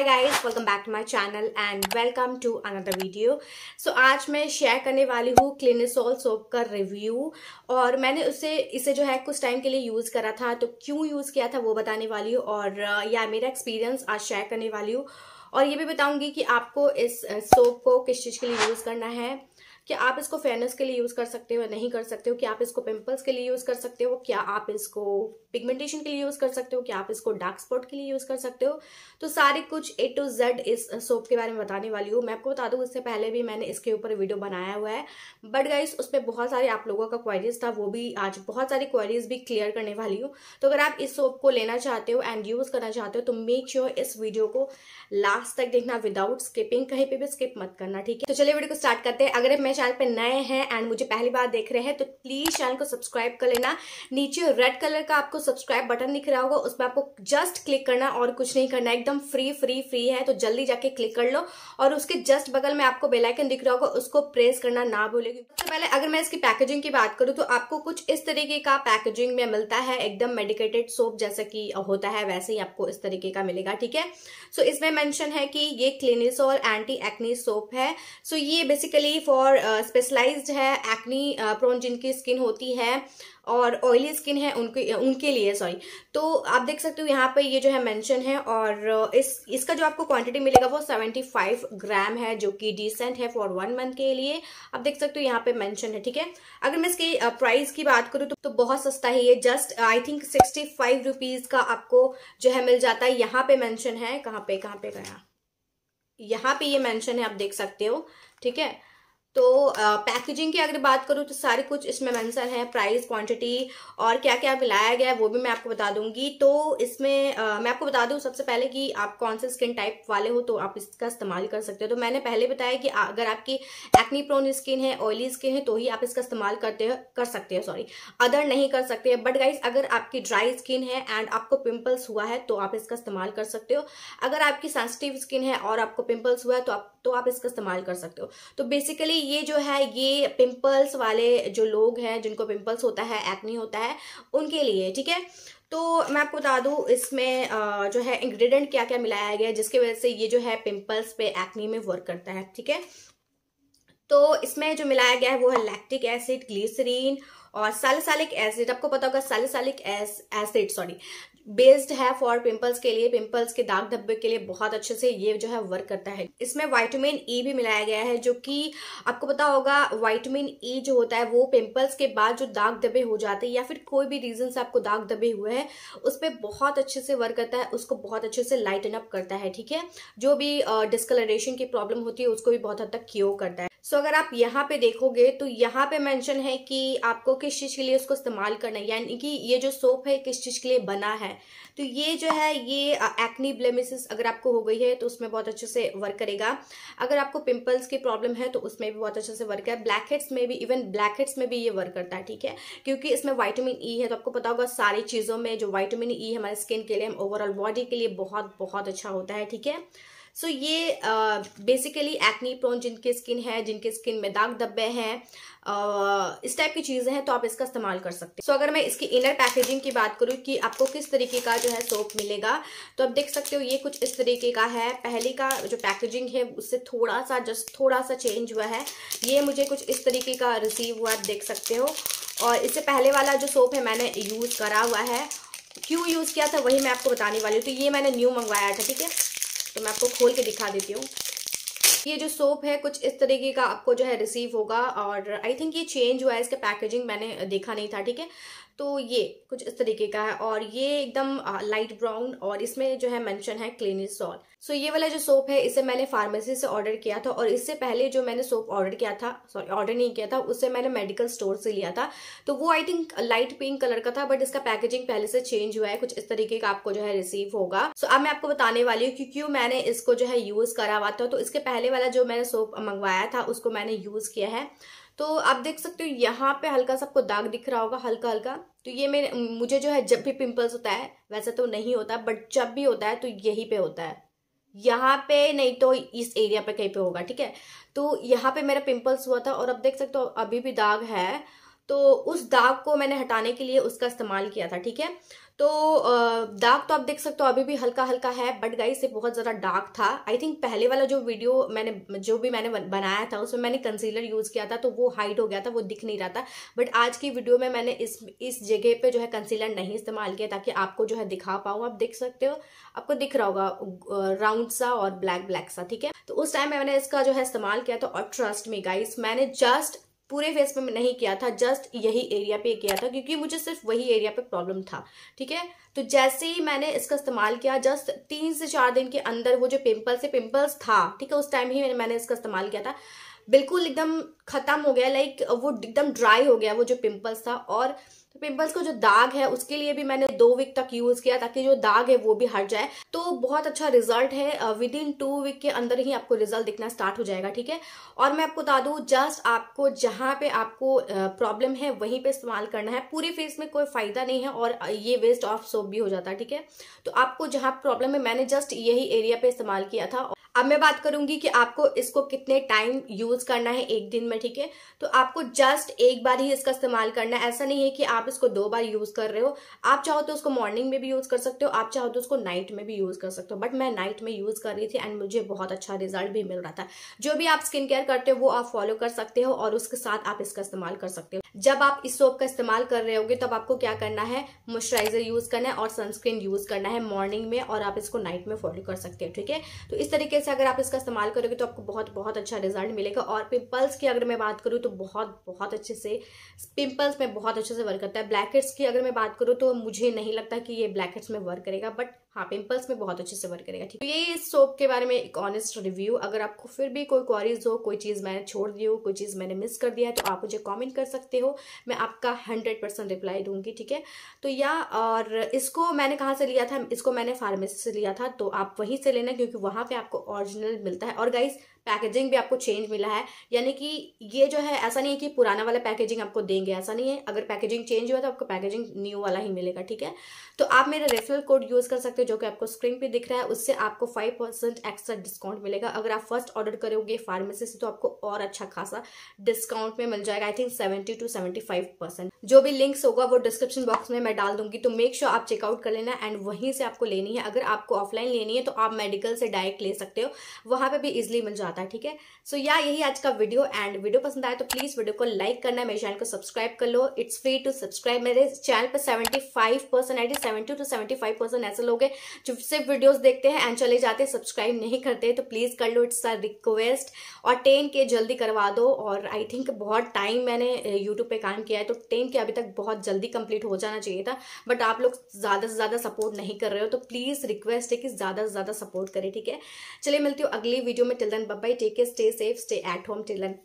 high guys welcome back to my channel and welcome to another video so आज मैं share करने वाली हूँ क्लिनिसोल सोप का रिव्यू और मैंने उसे इसे जो है कुछ टाइम के लिए यूज़ करा था तो क्यों यूज़ किया था वो बताने वाली हूँ और uh, या मेरा एक्सपीरियंस आज शेयर करने वाली हूँ और ये भी बताऊँगी कि आपको इस सोप uh, को किस चीज़ के लिए यूज़ करना है कि आप इसको फेयरनेस के लिए यूज़ कर सकते हो या नहीं कर सकते हो कि आप इसको पिंपल्स के लिए यूज़ कर सकते हो क्या आप इसको पिगमेंटेशन के लिए यूज़ कर सकते हो क्या आप इसको डार्क स्पॉट के लिए यूज़ कर सकते हो तो सारे कुछ ए टू जेड इस सोप के बारे में बताने वाली हूँ मैं आपको बता दूँ इससे पहले भी मैंने इसके ऊपर वीडियो बनाया हुआ है बट गाइस उसमें बहुत सारे आप लोगों का क्वारीज था वो भी आज बहुत सारी क्वारीज भी क्लियर करने वाली हूँ तो अगर आप इस सोप को लेना चाहते हो एंड यूज़ करना चाहते हो तो मेक श्योर इस वीडियो को लास्ट तक देखना विदाउट स्किपिंग कहीं पर भी स्किप मत करना ठीक है तो चलिए वीडियो को स्टार्ट करते हैं अगर मैं चैनल पे नए हैं एंड मुझे पहली बार देख रहे हैं तो प्लीज़ चैनल को सब्सक्राइब कर लेना नीचे रेड कलर का आपको सब्सक्राइब बटन दिख रहा होगा उस पर आपको जस्ट क्लिक करना और कुछ नहीं करना एकदम फ्री फ्री फ्री है तो जल्दी जाके क्लिक कर लो और उसके जस्ट बगल में आपको बेलाइकन दिख रहा होगा उसको प्रेस करना ना भूले सबसे तो पहले अगर मैं इसकी पैकेजिंग की बात करूँ तो आपको कुछ इस तरीके का पैकेजिंग में मिलता है एकदम मेडिकेटेड सोप जैसा कि होता है वैसे ही आपको इस तरीके का मिलेगा ठीक है सो इसमें मैंशन है कि ये क्लिनिसोल एंटी एक्नी सोप है सो ये बेसिकली फॉर स्पेशलाइज्ड है एक्नी प्रोन जिनकी स्किन होती है और ऑयली स्किन है उनके उनके लिए सॉरी तो आप देख सकते हो यहाँ पे ये जो है मेंशन है और इस इसका जो आपको क्वांटिटी मिलेगा वो 75 ग्राम है जो कि डिसेंट है फॉर वन मंथ के लिए आप देख सकते हो यहाँ पे मेंशन है ठीक है अगर मैं इसकी प्राइस की बात करूँ तो, तो बहुत सस्ता है ये just I think sixty five rupees का आपको जो है मिल जाता है यहाँ पे मैंशन है कहाँ पे कहाँ पे गया यहाँ पे ये मैंशन है आप देख सकते हो ठीक है तो पैकेजिंग की अगर बात करूँ तो सारे कुछ इसमें मैंसर है प्राइस क्वांटिटी और क्या क्या मिलाया गया है वो भी मैं आपको बता दूंगी तो इसमें आ, मैं आपको बता दूँ सबसे पहले कि आप कौन से स्किन टाइप वाले हो तो आप इसका इस्तेमाल कर सकते हो तो मैंने पहले बताया कि अगर आपकी एक्नी प्रोन स्किन है ऑयली स्किन है तो ही आप इसका इस्तेमाल करते हो कर सकते हो सॉरी अदर नहीं कर सकते बट गाइज अगर आपकी ड्राई स्किन है एंड आपको पिम्पल्स हुआ है तो आप इसका इस्तेमाल कर सकते हो अगर आपकी सेंसिटिव स्किन है और आपको पिम्पल्स हुआ है तो आप तो आप इसका इस्तेमाल कर सकते हो तो बेसिकली ये जो है ये पिंपल्स वाले जो लोग हैं जिनको पिंपल्स होता है एक्नी होता है उनके लिए ठीक है तो मैं आपको बता दूँ इसमें जो है इंग्रेडिएंट क्या क्या मिलाया गया है जिसकी वजह से ये जो है पिंपल्स पे एक्नी में वर्क करता है ठीक है तो इसमें जो मिलाया गया है वो है लैक्टिक एसिड ग्लीसरीन और सैलिसलिक एसिड आपको पता होगा सैलिसलिक एसिड सॉरी बेस्ड है फॉर पिंपल्स के लिए पिंपल्स के दाग धब्बे के लिए बहुत अच्छे से ये जो है वर्क करता है इसमें वाइटामिन ई e भी मिलाया गया है जो कि आपको पता होगा वाइटामिन ई e जो होता है वो पिंपल्स के बाद जो दाग धब्बे हो जाते हैं या फिर कोई भी रीजन से आपको दाग धब्बे हुए हैं उस पर बहुत अच्छे से वर्क करता है उसको बहुत अच्छे से लाइटन अप करता है ठीक है जो भी डिस्कलरेशन की प्रॉब्लम होती है उसको भी बहुत हद तक क्योर करता है सो अगर आप यहाँ पे देखोगे तो यहाँ पे मेंशन है कि आपको किस चीज़ के लिए उसको इस्तेमाल करना है यानी कि ये जो सोप है किस चीज़ के लिए बना है तो ये जो है ये एक्नी ब्लेमिसिस अगर आपको हो गई है तो उसमें बहुत अच्छे से वर्क करेगा अगर आपको पिंपल्स की प्रॉब्लम है तो उसमें भी बहुत अच्छे से वर्क है ब्लैक हेड्स में भी इवन ब्लैक हेड्स में भी ये वर्क करता है ठीक है क्योंकि इसमें वाइटामिन ई e है तो आपको पता होगा सारी चीज़ों में जो वाइटामिन ई e हमारे स्किन के लिए हम ओवरऑल बॉडी के लिए बहुत बहुत अच्छा होता है ठीक है सो so, ये बेसिकली एक्नी प्रोन जिनके स्किन है जिनके स्किन में दाग धब्बे हैं uh, इस टाइप की चीज़ें हैं तो आप इसका इस्तेमाल कर सकते हैं सो so, अगर मैं इसकी इनर पैकेजिंग की बात करूँ कि आपको किस तरीके का जो है सोप मिलेगा तो आप देख सकते हो ये कुछ इस तरीके का है पहले का जो पैकेजिंग है उससे थोड़ा सा जस्ट थोड़ा सा चेंज हुआ है ये मुझे कुछ इस तरीके का रिसीव हुआ आप देख सकते हो और इससे पहले वाला जो सोप है मैंने यूज़ करा हुआ है क्यों यूज़ किया था वही मैं आपको बताने वाली हूँ तो ये मैंने न्यू मंगवाया था ठीक है तो मैं आपको खोल के दिखा देती हूँ ये जो सोप है कुछ इस तरीके का आपको जो है रिसीव होगा और आई थिंक ये चेंज हुआ है इसके पैकेजिंग मैंने देखा नहीं था ठीक है तो ये कुछ इस तरीके का है और ये एकदम लाइट ब्राउन और इसमें जो है मेंशन है सॉल सो ये वाला जो सोप है इसे मैंने फार्मेसी से ऑर्डर किया था और इससे पहले जो मैंने सोप ऑर्डर किया था सॉरी ऑर्डर नहीं किया था उससे मैंने मेडिकल स्टोर से लिया था तो वो I think light pink colour का था बट इसका पैकेजिंग पहले से चेंज हुआ है कुछ इस तरीके का आपको जो है रिसीव होगा सो अब मैं आपको बताने वाली हूँ क्योंकि मैंने इसको जो है यूज करा हुआ था तो इसके पहले वाला जो मैंने सोप मंगवाया था उसको मैंने यूज किया है तो आप देख सकते हो यहाँ पे हल्का सा आपको दाग दिख रहा होगा हल्का हल्का तो ये मेरे मुझे जो है जब भी पिंपल्स होता है वैसे तो नहीं होता बट जब भी होता है तो यहीं पे होता है यहाँ पे नहीं तो इस एरिया पे कहीं पे होगा ठीक है तो यहाँ पे मेरा पिंपल्स हुआ था और अब देख सकते हो अभी भी दाग है तो उस दाग को मैंने हटाने के लिए उसका इस्तेमाल किया था ठीक है तो डार्क तो आप देख सकते हो अभी भी हल्का हल्का है बट गाइस ये बहुत ज़्यादा डार्क था आई थिंक पहले वाला जो वीडियो मैंने जो भी मैंने बनाया था उसमें मैंने कंसीलर यूज़ किया था तो वो हाइट हो गया था वो दिख नहीं रहा था बट आज की वीडियो में मैंने इस इस जगह पे जो है कंसीलर नहीं इस्तेमाल किया ताकि आपको जो है दिखा पाऊँ आप देख सकते हो आपको दिख रहा होगा राउंड सा और ब्लैक ब्लैक सा ठीक है तो उस टाइम मैंने इसका जो है इस्तेमाल किया था और ट्रस्ट मी गाइस मैंने जस्ट पूरे फेस पे मैं नहीं किया था जस्ट यही एरिया पे किया था क्योंकि मुझे सिर्फ वही एरिया पे प्रॉब्लम था ठीक है तो जैसे ही मैंने इसका इस्तेमाल किया जस्ट तीन से चार दिन के अंदर वो जो पिंपल्स है पिंपल्स था ठीक है उस टाइम ही मैंने इसका इस्तेमाल किया था बिल्कुल एकदम ख़त्म हो गया लाइक वो एकदम ड्राई हो गया वो जो पिम्पल्स था और तो पिंपल्स का जो दाग है उसके लिए भी मैंने दो वीक तक यूज किया ताकि जो दाग है वो भी हट जाए तो बहुत अच्छा रिजल्ट है विद इन टू वीक के अंदर ही आपको रिजल्ट दिखना स्टार्ट हो जाएगा ठीक है और मैं आपको बता दू जस्ट आपको जहां पे आपको प्रॉब्लम है वहीं पे इस्तेमाल करना है पूरे फेस में कोई फायदा नहीं है और ये वेस्ट ऑफ सोप भी हो जाता है ठीक है तो आपको जहां प्रॉब्लम है मैंने जस्ट यही एरिया पे इस्तेमाल किया था अब मैं बात करूंगी कि आपको इसको कितने टाइम यूज करना है एक दिन में ठीक है तो आपको जस्ट एक बार ही इसका इस्तेमाल करना है ऐसा नहीं है कि आप इसको दो बार यूज कर रहे हो आप चाहो तो उसको मॉर्निंग में भी यूज कर सकते हो आप चाहो तो उसको नाइट में भी यूज कर सकते हो बट मैं नाइट में यूज कर रही थी एंड मुझे बहुत अच्छा रिजल्ट भी मिल रहा था जो भी आप स्किन केयर करते हो वो आप फॉलो कर सकते हो और उसके साथ आप इसका इस्तेमाल कर सकते हो जब आप इस सोप का इस्तेमाल कर रहे होंगे तब आपको क्या करना है मॉइस्चराइजर यूज़ करना है और सनस्क्रीन यूज़ करना है मॉर्निंग में और आप इसको नाइट में फॉलो कर सकते हैं ठीक है तो इस तरीके से अगर आप इसका इस्तेमाल करोगे तो आपको बहुत बहुत अच्छा रिजल्ट मिलेगा और पिंपल्स की अगर मैं बात करूँ तो बहुत बहुत अच्छे से पिंपल्स में बहुत अच्छे से वर्क करता है ब्लैकेट्स की अगर मैं बात करूँ तो मुझे नहीं लगता कि ये ब्लैकेट्स में वर्क करेगा बट हाँ पिंपल्स में बहुत अच्छे से वर्क करेगा ठीक है तो ये इस सोप के बारे में एक ऑनेस्ट रिव्यू अगर आपको फिर भी कोई क्वारीज हो कोई चीज़ मैंने छोड़ दी हो कोई चीज़ मैंने मिस कर दिया है तो आप मुझे कमेंट कर सकते हो मैं आपका हंड्रेड परसेंट रिप्लाई दूंगी ठीक है तो या और इसको मैंने कहाँ से लिया था इसको मैंने फार्मेसी से लिया था तो आप वहीं से लेना क्योंकि वहाँ पर आपको ऑरिजिनल मिलता है और गाइज पैकेजिंग भी आपको चेंज मिला है यानी कि ये जो है ऐसा नहीं है कि पुराना वाला पैकेजिंग आपको देंगे ऐसा नहीं है अगर पैकेजिंग चेंज हुआ तो आपको पैकेजिंग न्यू वाला ही मिलेगा ठीक है तो आप मेरा रेफरल कोड यूज़ कर सकते हो जो कि आपको स्क्रीन पे दिख रहा है उससे आपको फाइव परसेंट एक्स्ट्रा डिस्काउंट मिलेगा अगर आप फर्स्ट ऑर्डर करोगे फार्मेसी से तो आपको और अच्छा खासा डिस्काउंट में मिल जाएगा I think seventy two seventy five percent जो भी लिंक्स होगा वो डिस्क्रिप्शन बॉक्स में मैं डाल दूंगी तो मेक श्योर आप चेकआउट कर लेना एंड वहीं से आपको लेनी है अगर आपको ऑफलाइन लेनी है तो आप मेडिकल से डायरेक्ट ले सकते हो वहाँ पर भी इजिली मिल जाए चाहता है ठीक है सो या यही आज का वीडियो एंड वीडियो पसंद आया तो प्लीज वीडियो को लाइक करना मेरे चैनल को सब्सक्राइब कर लो इट्स फ्री टू सब्सक्राइब मेरे चैनल पर seventy five percent I seventy two seventy five percent ऐसे लोग हैं जो सिर्फ वीडियोज देखते हैं एंड चले जाते हैं सब्सक्राइब नहीं करते तो प्लीज कर लो इट्स अ रिक्वेस्ट और टेन के जल्दी करवा दो और आई थिंक बहुत टाइम मैंने यूट्यूब पर काम किया है तो टेन के अभी तक बहुत जल्दी कंप्लीट हो जाना चाहिए था बट आप लोग ज़्यादा से ज़्यादा सपोर्ट नहीं कर रहे हो तो प्लीज़ रिक्वेस्ट है कि ज़्यादा से ज़्यादा सपोर्ट करें ठीक है चलिए मिलती हूँ अगली वीडियो में till then bye take care stay safe stay at home till then